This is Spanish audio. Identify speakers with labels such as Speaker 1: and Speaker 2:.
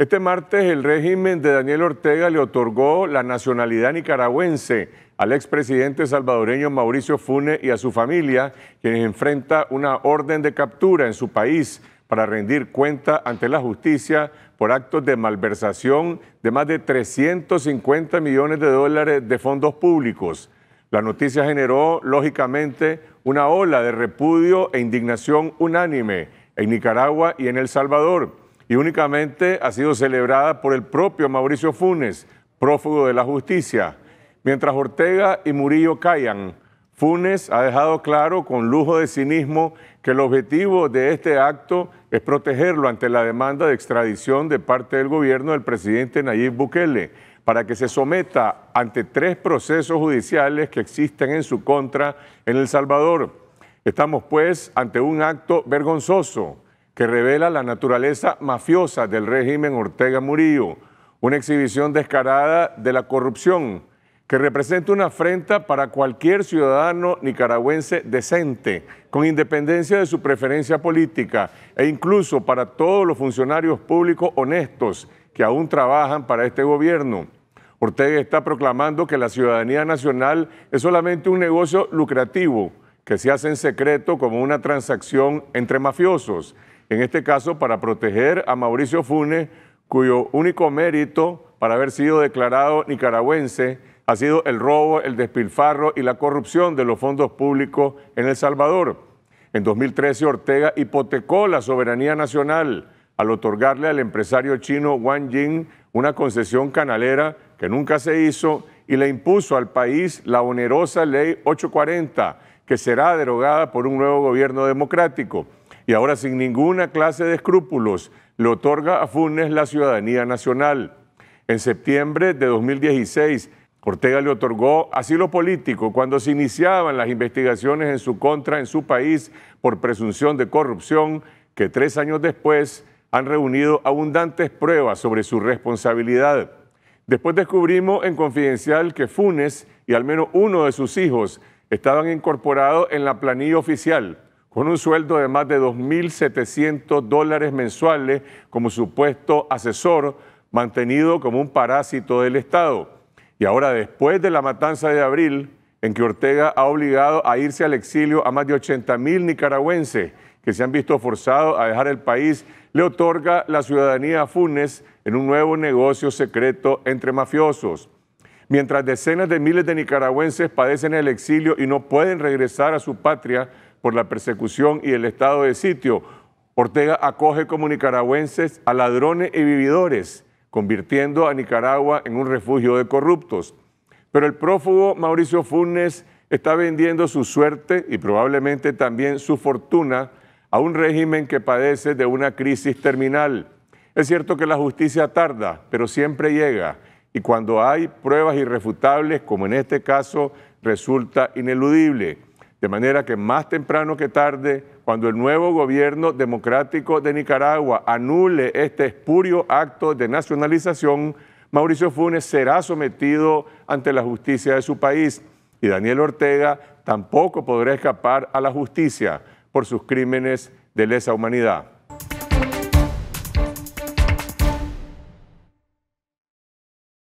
Speaker 1: Este martes el régimen de Daniel Ortega le otorgó la nacionalidad nicaragüense al expresidente salvadoreño Mauricio Funes y a su familia, quienes enfrenta una orden de captura en su país para rendir cuenta ante la justicia por actos de malversación de más de 350 millones de dólares de fondos públicos. La noticia generó, lógicamente, una ola de repudio e indignación unánime en Nicaragua y en El Salvador y únicamente ha sido celebrada por el propio Mauricio Funes, prófugo de la justicia. Mientras Ortega y Murillo callan, Funes ha dejado claro con lujo de cinismo que el objetivo de este acto es protegerlo ante la demanda de extradición de parte del gobierno del presidente Nayib Bukele para que se someta ante tres procesos judiciales que existen en su contra en El Salvador. Estamos pues ante un acto vergonzoso que revela la naturaleza mafiosa del régimen Ortega Murillo, una exhibición descarada de la corrupción que representa una afrenta para cualquier ciudadano nicaragüense decente, con independencia de su preferencia política e incluso para todos los funcionarios públicos honestos que aún trabajan para este gobierno. Ortega está proclamando que la ciudadanía nacional es solamente un negocio lucrativo que se hace en secreto como una transacción entre mafiosos en este caso para proteger a Mauricio Funes, cuyo único mérito para haber sido declarado nicaragüense ha sido el robo, el despilfarro y la corrupción de los fondos públicos en El Salvador. En 2013 Ortega hipotecó la soberanía nacional al otorgarle al empresario chino Wang Jing una concesión canalera que nunca se hizo y le impuso al país la onerosa ley 840, que será derogada por un nuevo gobierno democrático y ahora sin ninguna clase de escrúpulos le otorga a Funes la ciudadanía nacional. En septiembre de 2016, Ortega le otorgó asilo político cuando se iniciaban las investigaciones en su contra en su país por presunción de corrupción que tres años después han reunido abundantes pruebas sobre su responsabilidad. Después descubrimos en Confidencial que Funes y al menos uno de sus hijos estaban incorporados en la planilla oficial con un sueldo de más de 2.700 dólares mensuales como supuesto asesor, mantenido como un parásito del Estado. Y ahora, después de la matanza de abril, en que Ortega ha obligado a irse al exilio a más de 80.000 nicaragüenses que se han visto forzados a dejar el país, le otorga la ciudadanía a Funes en un nuevo negocio secreto entre mafiosos. Mientras decenas de miles de nicaragüenses padecen el exilio y no pueden regresar a su patria, por la persecución y el estado de sitio, Ortega acoge como nicaragüenses a ladrones y vividores, convirtiendo a Nicaragua en un refugio de corruptos. Pero el prófugo Mauricio Funes está vendiendo su suerte y probablemente también su fortuna a un régimen que padece de una crisis terminal. Es cierto que la justicia tarda, pero siempre llega, y cuando hay pruebas irrefutables, como en este caso, resulta ineludible. De manera que más temprano que tarde, cuando el nuevo gobierno democrático de Nicaragua anule este espurio acto de nacionalización, Mauricio Funes será sometido ante la justicia de su país y Daniel Ortega tampoco podrá escapar a la justicia por sus crímenes de lesa humanidad.